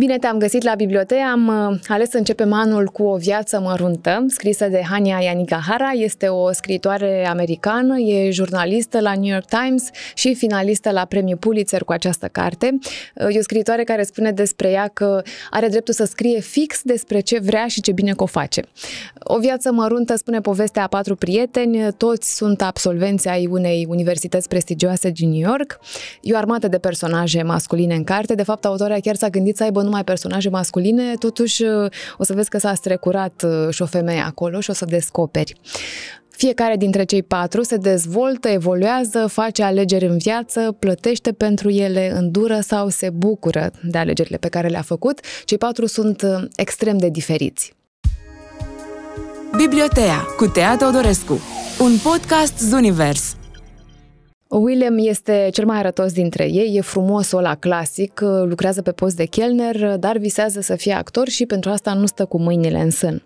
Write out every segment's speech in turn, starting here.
Bine te-am găsit la bibliotecă. Am uh, ales să începem anul cu O viață măruntă, scrisă de Hania Yanigahara. Este o scriitoare americană, e jurnalistă la New York Times și finalistă la premiul Pulitzer cu această carte. Uh, e o scriitoare care spune despre ea că are dreptul să scrie fix despre ce vrea și ce bine că o face. O viață măruntă spune povestea a patru prieteni, toți sunt absolvenți ai unei universități prestigioase din New York. E o armată de personaje masculine în carte. De fapt, autoarea chiar s-a gândit să aibă numai personaje masculine, totuși uh, o să vezi că s-a strecurat uh, și o femeie acolo și o să descoperi. Fiecare dintre cei patru se dezvoltă, evoluează, face alegeri în viață, plătește pentru ele, îndură sau se bucură de alegerile pe care le-a făcut. Cei patru sunt uh, extrem de diferiți. Bibliotea cu Tea Teodorescu, un podcast Zunivers. William este cel mai arătos dintre ei, e frumos la clasic, lucrează pe post de chelner, dar visează să fie actor și pentru asta nu stă cu mâinile în sân.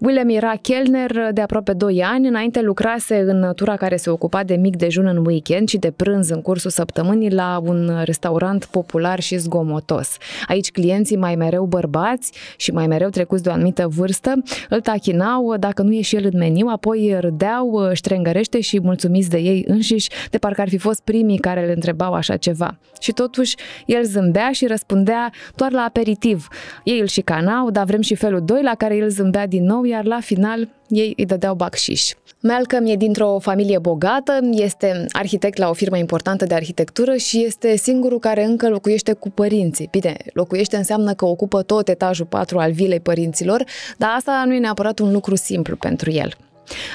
William era chelner de aproape 2 ani, înainte lucrase în tura care se ocupa de mic dejun în weekend și de prânz în cursul săptămânii la un restaurant popular și zgomotos. Aici clienții mai mereu bărbați și mai mereu trecuți de o anumită vârstă îl tachinau dacă nu ieși el în meniu, apoi râdeau ștrengărește și mulțumiți de ei înșiși, de parcă ar fi fost primii care le întrebau așa ceva. Și totuși el zâmbea și răspundea doar la aperitiv. Ei îl șicanau, dar vrem și felul 2 la care el zâmbea bea da din nou, iar la final ei îi dădeau bacșiș. Malcolm e dintr-o familie bogată, este arhitect la o firmă importantă de arhitectură și este singurul care încă locuiește cu părinții. Bine, locuiește înseamnă că ocupă tot etajul 4 al vilei părinților, dar asta nu e neapărat un lucru simplu pentru el.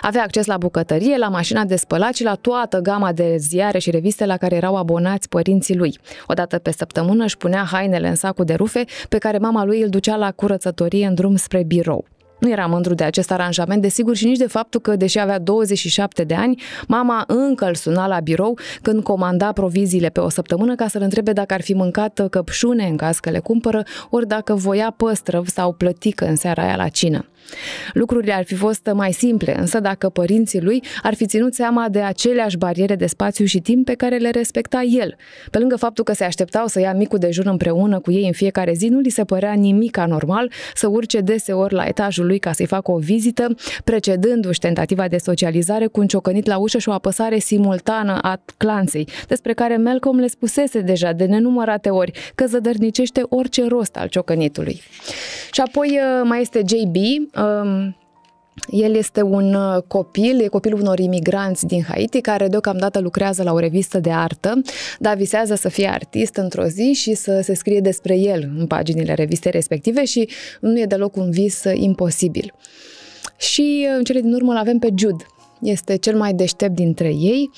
Avea acces la bucătărie, la mașina de spălat și la toată gama de ziare și reviste la care erau abonați părinții lui. Odată pe săptămână își punea hainele în sacul de rufe pe care mama lui îl ducea la curățătorie în drum spre birou. Nu era mândru de acest aranjament, desigur, și nici de faptul că, deși avea 27 de ani, mama încă îl suna la birou când comanda proviziile pe o săptămână ca să-l întrebe dacă ar fi mâncat căpșune în caz că le cumpără, ori dacă voia păstrăv sau plătică în seara aia la cină. Lucrurile ar fi fost mai simple, însă dacă părinții lui ar fi ținut seama de aceleași bariere de spațiu și timp pe care le respecta el. Pe lângă faptul că se așteptau să ia micul dejun împreună cu ei în fiecare zi, nu li se părea nimic anormal să urce deseori la etajul lui ca să-i facă o vizită, precedându-și tentativa de socializare cu un ciocănit la ușă și o apăsare simultană a clanței, despre care Malcolm le spusese deja de nenumărate ori că zădărnicește orice rost al ciocănitului. Și apoi eh, mai este JB, el este un uh, copil, e copilul unor imigranți din Haiti care deocamdată lucrează la o revistă de artă, dar visează să fie artist într-o zi și să se scrie despre el în paginile revistei respective și nu e deloc un vis imposibil. Și uh, în cele din urmă îl avem pe Jude. Este cel mai deștept dintre ei,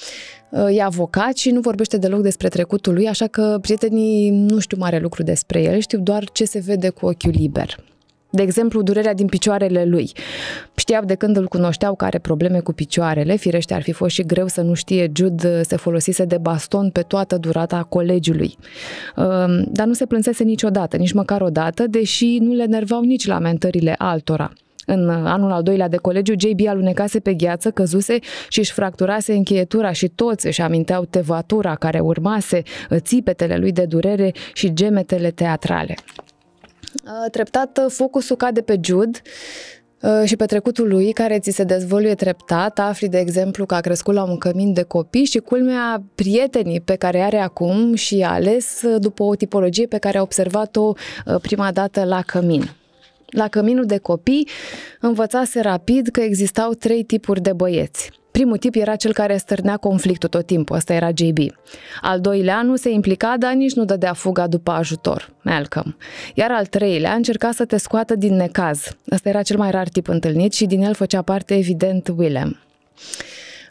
uh, e avocat și nu vorbește deloc despre trecutul lui, așa că prietenii nu știu mare lucru despre el, știu doar ce se vede cu ochiul liber de exemplu, durerea din picioarele lui. Știau de când îl cunoșteau că are probleme cu picioarele, firește ar fi fost și greu să nu știe, Jude uh, se folosise de baston pe toată durata colegiului. Um, dar nu se plânsese niciodată, nici măcar o dată, deși nu le nervau nici lamentările altora. În uh, anul al doilea de colegiu, JB alunecase pe gheață, căzuse și își fracturase încheietura și toți își aminteau tevatura care urmase, uh, țipetele lui de durere și gemetele teatrale. Uh, treptat, uh, focusul cade pe Jude uh, și pe trecutul lui, care ți se dezvoluie treptat. Afli, de exemplu, că a crescut la un cămin de copii și culmea prietenii pe care are acum și a ales după o tipologie pe care a observat-o prima dată la cămin. La căminul de copii învățase rapid că existau trei tipuri de băieți – Primul tip era cel care stârnea conflictul tot timpul, ăsta era JB. Al doilea nu se implica, dar nici nu dădea fuga după ajutor, Malcolm. Iar al treilea încerca să te scoată din necaz. Ăsta era cel mai rar tip întâlnit și din el făcea parte, evident, Willem.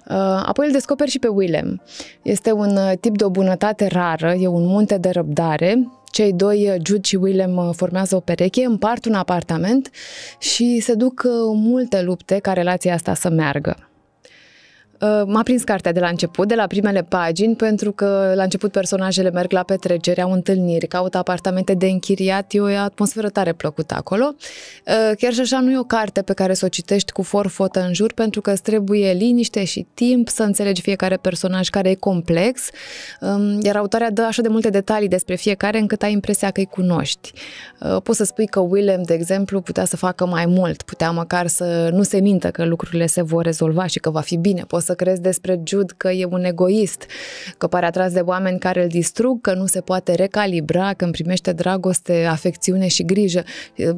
Uh, apoi îl descoperi și pe Willem. Este un uh, tip de o bunătate rară, e un munte de răbdare. Cei doi, uh, Jude și Willem, formează o pereche, împart un apartament și se duc multe lupte ca relația asta să meargă. Uh, m-a prins cartea de la început, de la primele pagini, pentru că la început personajele merg la petreceri, au întâlniri, caută apartamente de închiriat, e o atmosferă tare plăcută acolo. Uh, chiar și așa nu e o carte pe care să o citești cu forfotă în jur, pentru că îți trebuie liniște și timp să înțelegi fiecare personaj care e complex, um, iar autoarea dă așa de multe detalii despre fiecare încât ai impresia că îi cunoști. Uh, poți să spui că Willem, de exemplu, putea să facă mai mult, putea măcar să nu se mintă că lucrurile se vor rezolva și că va fi bine, poți să să crezi despre Jude că e un egoist, că pare atras de oameni care îl distrug, că nu se poate recalibra când primește dragoste, afecțiune și grijă,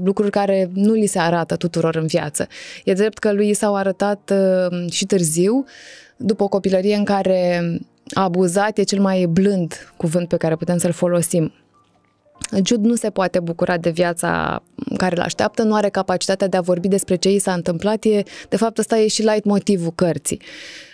lucruri care nu li se arată tuturor în viață. E drept că lui s-au arătat și târziu, după o copilărie în care abuzat e cel mai blând cuvânt pe care putem să-l folosim. Jude nu se poate bucura de viața care îl așteaptă, nu are capacitatea de a vorbi despre ce i s-a întâmplat. E, de fapt, ăsta e și light motivul cărții.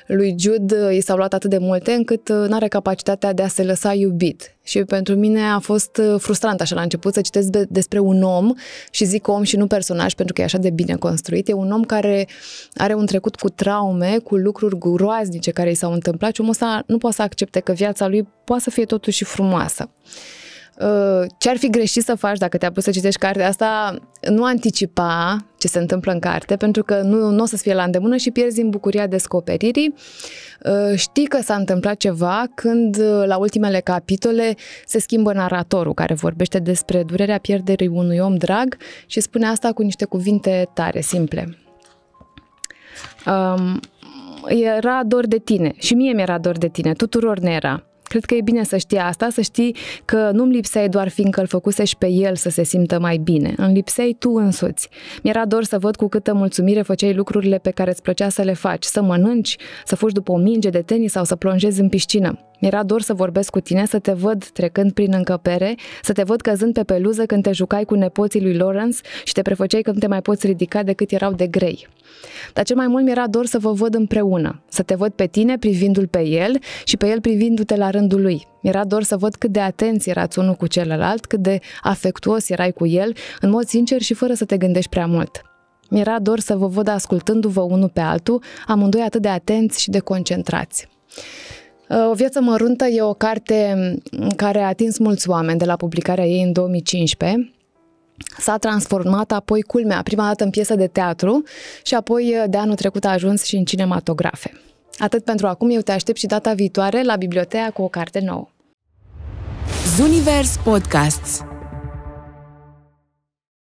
Lui Jude uh, i s-au luat atât de multe încât uh, nu are capacitatea de a se lăsa iubit. Și pentru mine a fost uh, frustrant așa la început să citesc despre un om și zic om și nu personaj pentru că e așa de bine construit. E un om care are un trecut cu traume, cu lucruri groaznice care i s-au întâmplat și omul ăsta nu poate să accepte că viața lui poate să fie totuși frumoasă. Uh, ce ar fi greșit să faci dacă te-a pus să citești cartea asta, nu anticipa ce se întâmplă în carte, pentru că nu, nu o să-ți fie la îndemână și pierzi în bucuria descoperirii. Uh, știi că s-a întâmplat ceva când uh, la ultimele capitole se schimbă naratorul care vorbește despre durerea pierderii unui om drag și spune asta cu niște cuvinte tare, simple. Um, era dor de tine și mie mi-era dor de tine, tuturor ne era. Cred că e bine să știi asta, să știi că nu-mi lipseai doar fiindcă îl făcuse și pe el să se simtă mai bine. Îmi lipseai tu însuți. Mi-era dor să văd cu câtă mulțumire făceai lucrurile pe care îți plăcea să le faci, să mănânci, să fugi după o minge de tenis sau să plonjezi în piscină. Mi-era dor să vorbesc cu tine, să te văd trecând prin încăpere, să te văd căzând pe peluză când te jucai cu nepoții lui Lawrence și te prefăceai că nu te mai poți ridica decât erau de grei. Dar cel mai mult mi-era dor să vă văd împreună, să te văd pe tine privindu-l pe el și pe el privindu-te la rândul lui. Mi-era dor să văd cât de atenți erați unul cu celălalt, cât de afectuos erai cu el, în mod sincer și fără să te gândești prea mult. Mi-era dor să vă văd ascultându-vă unul pe altul, amândoi atât de atenți și de concentrați. O viață măruntă e o carte care a atins mulți oameni de la publicarea ei în 2015 s-a transformat apoi culmea, prima dată în piesă de teatru și apoi de anul trecut a ajuns și în cinematografe. Atât pentru acum, eu te aștept și data viitoare la biblioteca cu o carte nouă. Zunivers Podcasts